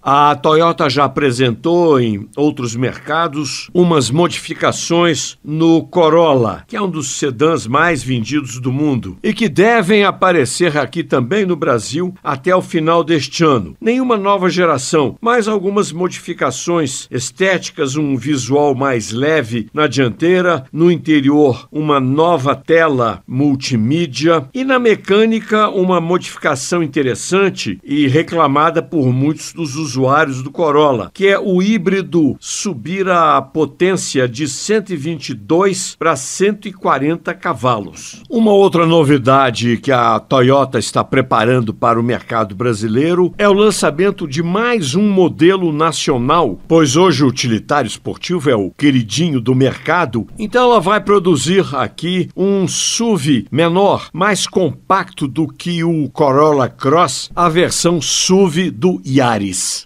A Toyota já apresentou em outros mercados umas modificações no Corolla, que é um dos sedãs mais vendidos do mundo e que devem aparecer aqui também no Brasil até o final deste ano. Nenhuma nova geração, mas algumas modificações estéticas, um visual mais leve na dianteira, no interior uma nova tela multimídia e na mecânica uma modificação interessante e reclamada por muitos dos usuários usuários do Corolla, que é o híbrido subir a potência de 122 para 140 cavalos. Uma outra novidade que a Toyota está preparando para o mercado brasileiro é o lançamento de mais um modelo nacional, pois hoje o utilitário esportivo é o queridinho do mercado, então ela vai produzir aqui um SUV menor, mais compacto do que o Corolla Cross, a versão SUV do Yaris.